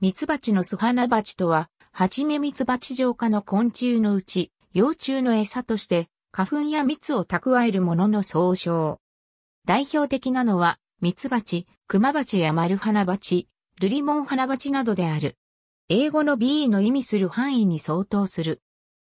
ミツバチの素花鉢とは、ハチメミツバチ浄化の昆虫のうち、幼虫の餌として、花粉や蜜を蓄えるものの総称。代表的なのは、ミツバチ、クマバチやマルハナバチ、ルリモンハナバチなどである。英語の B の意味する範囲に相当する。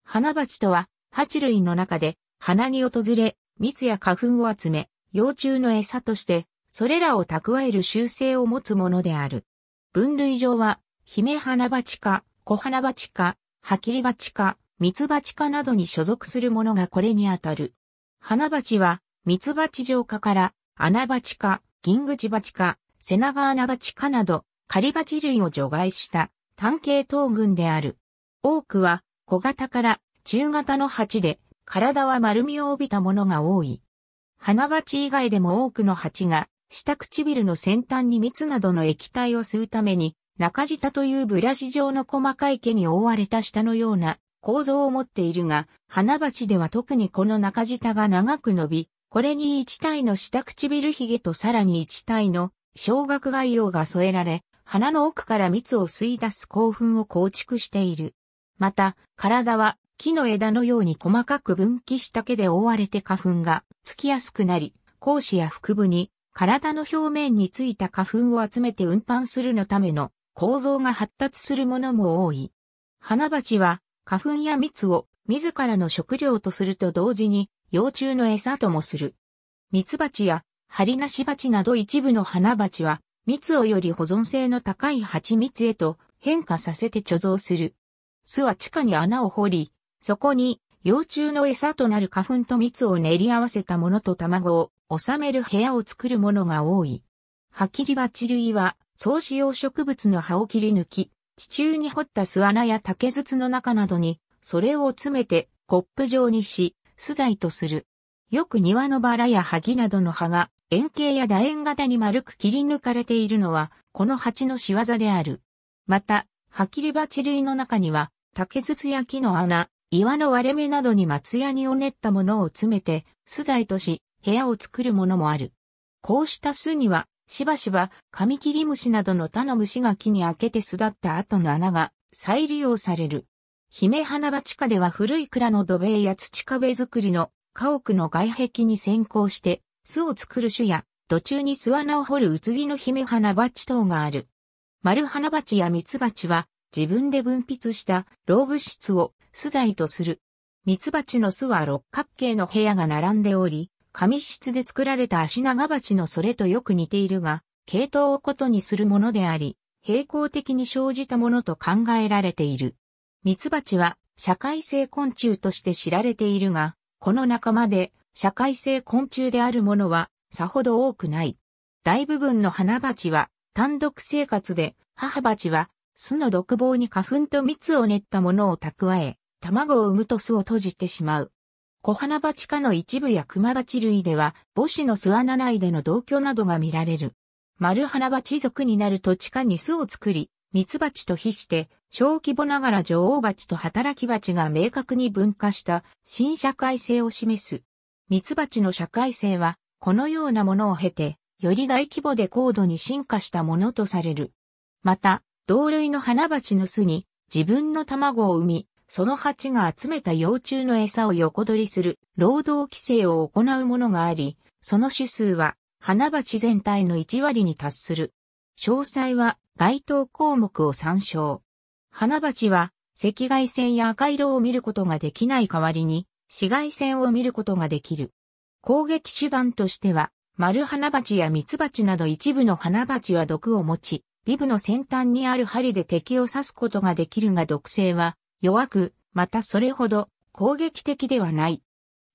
花鉢とは、蜂類の中で、花に訪れ、蜜や花粉を集め、幼虫の餌として、それらを蓄える習性を持つものである。分類上は、姫花鉢か、小花鉢か、はきり鉢科、蜜蜂かなどに所属するものがこれにあたる。花鉢は、蜜蜂上科から、穴鉢か、銀口鉢か、背長穴鉢かなど、狩鉢類を除外した単系統群である。多くは小型から中型の鉢で、体は丸みを帯びたものが多い。花鉢以外でも多くの鉢が下唇の先端に蜜などの液体を吸うために、中舌というブラシ状の細かい毛に覆われた舌のような構造を持っているが、花鉢では特にこの中舌が長く伸び、これに一体の下唇髭とさらに一体の小学概要が添えられ、鼻の奥から蜜を吸い出す興奮を構築している。また、体は木の枝のように細かく分岐した毛で覆われて花粉がつきやすくなり、甲子や腹部に体の表面についた花粉を集めて運搬するのための構造が発達するものも多い。花鉢は花粉や蜜を自らの食料とすると同時に幼虫の餌ともする。蜜蜂やハリナシ蜂など一部の花鉢は蜜をより保存性の高い蜂蜜へと変化させて貯蔵する。巣は地下に穴を掘り、そこに幼虫の餌となる花粉と蜜を練り合わせたものと卵を収める部屋を作るものが多い。キリりチ類は、草子用植物の葉を切り抜き、地中に掘った巣穴や竹筒の中などに、それを詰めてコップ状にし、巣材とする。よく庭のバラや萩などの葉が円形や楕円型に丸く切り抜かれているのは、この鉢の仕業である。また、キリりチ類の中には、竹筒や木の穴、岩の割れ目などに松ヤニを練ったものを詰めて、巣材とし、部屋を作るものもある。こうした巣には、しばしば、カミキリムシなどの他の虫が木に開けて巣立った後の穴が再利用される。姫花場地下では古い蔵の土塀や土壁作りの家屋の外壁に先行して巣を作る種や土中に巣穴を掘るうつぎの姫花鉢等がある。丸花鉢や蜜鉢は自分で分泌した老物質を巣材とする。蜜鉢の巣は六角形の部屋が並んでおり、紙質で作られた足長鉢のそれとよく似ているが、系統をことにするものであり、平行的に生じたものと考えられている。蜜蜂は社会性昆虫として知られているが、この仲間で社会性昆虫であるものはさほど多くない。大部分の花鉢は単独生活で、母蜂は巣の独房に花粉と蜜を練ったものを蓄え、卵を産むと巣を閉じてしまう。小花鉢科の一部や熊鉢類では、母子の巣穴内での同居などが見られる。丸花鉢族になると地下に巣を作り、蜜蜂と比して、小規模ながら女王蜂と働き蜂が明確に分化した新社会性を示す。蜜蜂の社会性は、このようなものを経て、より大規模で高度に進化したものとされる。また、同類の花鉢の巣に自分の卵を産み、その蜂が集めた幼虫の餌を横取りする労働規制を行うものがあり、その種数は花鉢全体の1割に達する。詳細は該当項目を参照。花鉢は赤外線や赤色を見ることができない代わりに紫外線を見ることができる。攻撃手段としては、丸花鉢や蜜鉢など一部の花鉢は毒を持ち、ビブの先端にある針で敵を刺すことができるが毒性は弱く、またそれほど攻撃的ではない。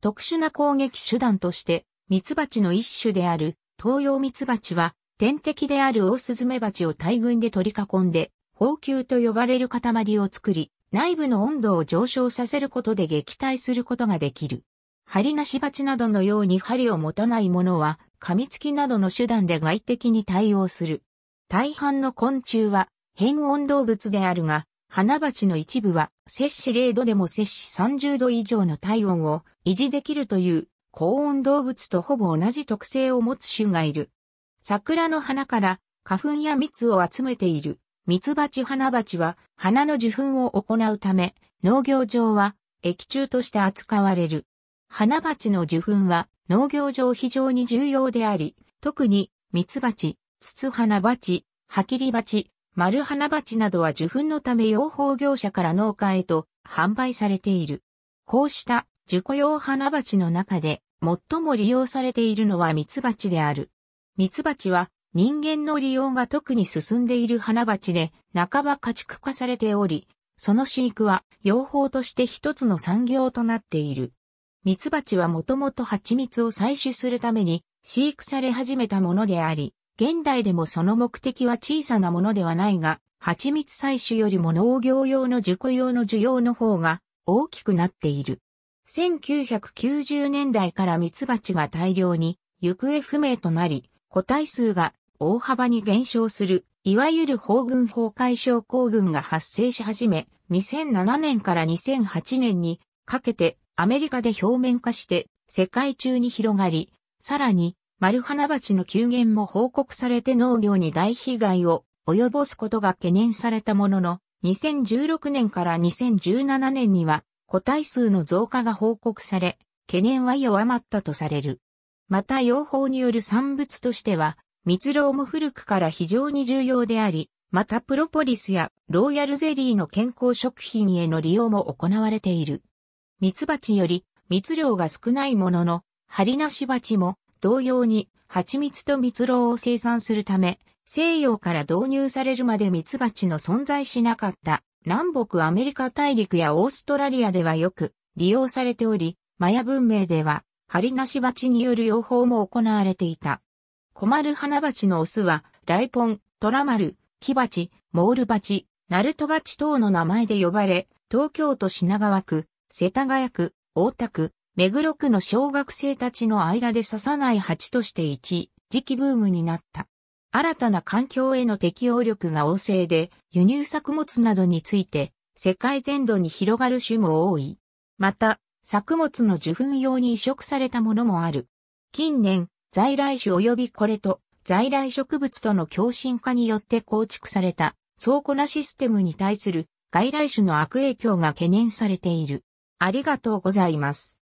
特殊な攻撃手段として、ミツバチの一種である東洋ミツバチは、天敵であるオオスズメバチを大群で取り囲んで、宝球と呼ばれる塊を作り、内部の温度を上昇させることで撃退することができる。針なしチなどのように針を持たないものは、噛みつきなどの手段で外敵に対応する。大半の昆虫は、変温動物であるが、花鉢の一部は、摂氏0度でも摂氏30度以上の体温を維持できるという高温動物とほぼ同じ特性を持つ種がいる。桜の花から花粉や蜜を集めている蜜蜂花蜂は花の受粉を行うため農業上は液中として扱われる。花蜂の受粉は農業上非常に重要であり、特に蜜蜂、筒花蜂、ハキリ蜂、丸花鉢などは受粉のため養蜂業者から農家へと販売されている。こうした受雇用花鉢の中で最も利用されているのは蜜蜂である。蜜蜂は人間の利用が特に進んでいる花鉢で半ば家畜化されており、その飼育は養蜂として一つの産業となっている。蜜蜂はもともと蜂蜜を採取するために飼育され始めたものであり、現代でもその目的は小さなものではないが、蜂蜜採取よりも農業用の受雇用の需要の方が大きくなっている。1990年代から蜜蜂が大量に行方不明となり、個体数が大幅に減少する、いわゆる法群崩壊症候群が発生し始め、2007年から2008年にかけてアメリカで表面化して世界中に広がり、さらに丸花鉢の急減も報告されて農業に大被害を及ぼすことが懸念されたものの、2016年から2017年には個体数の増加が報告され、懸念は弱まったとされる。また養蜂による産物としては、蜜蝋も古くから非常に重要であり、またプロポリスやローヤルゼリーの健康食品への利用も行われている。蜜蜂より蜜量が少ないものの、針なし蜂も同様に蜂蜜と蜜蝋を生産するため、西洋から導入されるまで蜜蜂の存在しなかった南北アメリカ大陸やオーストラリアではよく利用されており、マヤ文明では、針なし蜂による養蜂も行われていた。コマル花蜂のオスは、ライポン、トラマル、キバチ、モール蜂、ナルト蜂等の名前で呼ばれ、東京都品川区、世田谷区、大田区、目黒区の小学生たちの間で刺さない蜂として一時期ブームになった。新たな環境への適応力が旺盛で、輸入作物などについて、世界全土に広がる種も多い。また、作物の受粉用に移植されたものもある。近年、在来種及びこれと在来植物との共振化によって構築された倉庫なシステムに対する外来種の悪影響が懸念されている。ありがとうございます。